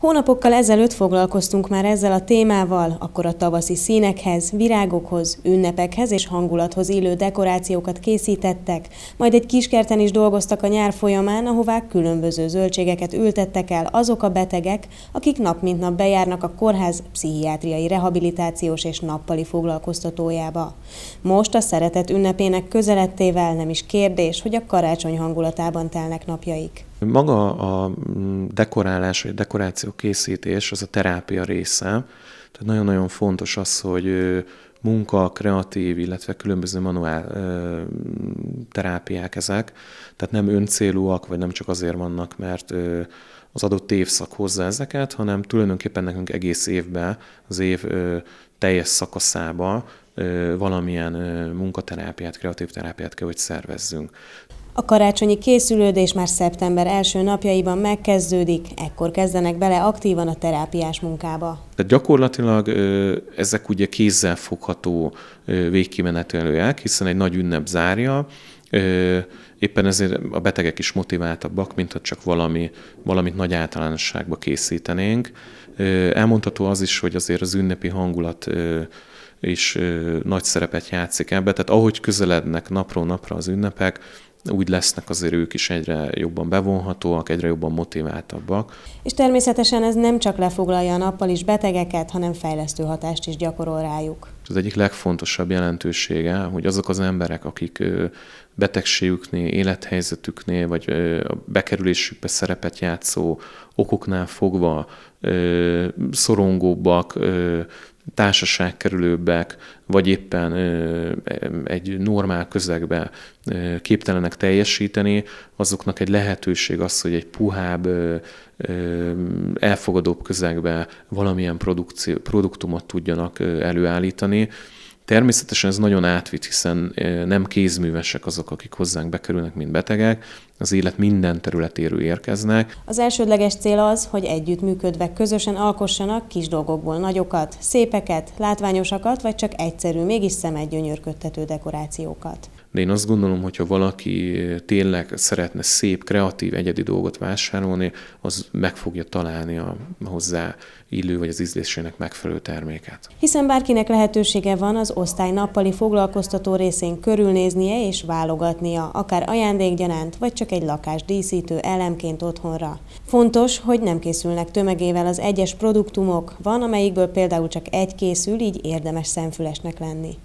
Hónapokkal ezelőtt foglalkoztunk már ezzel a témával, akkor a tavaszi színekhez, virágokhoz, ünnepekhez és hangulathoz illő dekorációkat készítettek, majd egy kiskerten is dolgoztak a nyár folyamán, ahová különböző zöldségeket ültettek el azok a betegek, akik nap mint nap bejárnak a kórház pszichiátriai rehabilitációs és nappali foglalkoztatójába. Most a szeretet ünnepének közelettével nem is kérdés, hogy a karácsony hangulatában telnek napjaik. Maga a mm, dekorálás, vagy dekoráció készítés, az a terápia része. Tehát nagyon-nagyon fontos az, hogy munka, kreatív, illetve különböző manuál ö, terápiák ezek. Tehát nem öncélúak, vagy nem csak azért vannak, mert ö, az adott évszak hozza ezeket, hanem tulajdonképpen nekünk egész évben, az év ö, teljes szakaszába valamilyen munkaterápiát, kreatív terápiát kell, hogy szervezzünk. A karácsonyi készülődés már szeptember első napjaiban megkezdődik, ekkor kezdenek bele aktívan a terápiás munkába. Tehát gyakorlatilag ezek ugye kézzel fogható végkimenetelőek, hiszen egy nagy ünnep zárja, Éppen ezért a betegek is motiváltabbak, mint ha csak valami, valamit nagy általánosságba készítenénk. Elmondható az is, hogy azért az ünnepi hangulat is nagy szerepet játszik ebbe, tehát ahogy közelednek napról napra az ünnepek, úgy lesznek azért ők is egyre jobban bevonhatóak, egyre jobban motiváltabbak. És természetesen ez nem csak lefoglalja a nappal betegeket, hanem fejlesztő hatást is gyakorol rájuk. Az egyik legfontosabb jelentősége, hogy azok az emberek, akik betegségüknél, élethelyzetüknél, vagy a bekerülésükbe szerepet játszó okoknál fogva szorongóbbak, társaságkerülőbbek, vagy éppen egy normál közegbe képtelenek teljesíteni, azoknak egy lehetőség az, hogy egy puhább, elfogadóbb közegbe valamilyen produkció, produktumot tudjanak előállítani, Természetesen ez nagyon átvitt, hiszen nem kézművesek azok, akik hozzánk bekerülnek, mint betegek, az élet minden területéről érkeznek. Az elsődleges cél az, hogy együttműködve közösen alkossanak kis dolgokból nagyokat, szépeket, látványosakat, vagy csak egyszerű, mégis szemedgyönyörködtető dekorációkat de én azt gondolom, hogyha valaki tényleg szeretne szép, kreatív, egyedi dolgot vásárolni, az meg fogja találni a hozzá illő vagy az ízlésének megfelelő terméket. Hiszen bárkinek lehetősége van az osztály nappali foglalkoztató részén körülnéznie és válogatnia, akár ajándékgyanánt, vagy csak egy lakás díszítő elemként otthonra. Fontos, hogy nem készülnek tömegével az egyes produktumok, van, amelyikből például csak egy készül, így érdemes szemfülesnek lenni.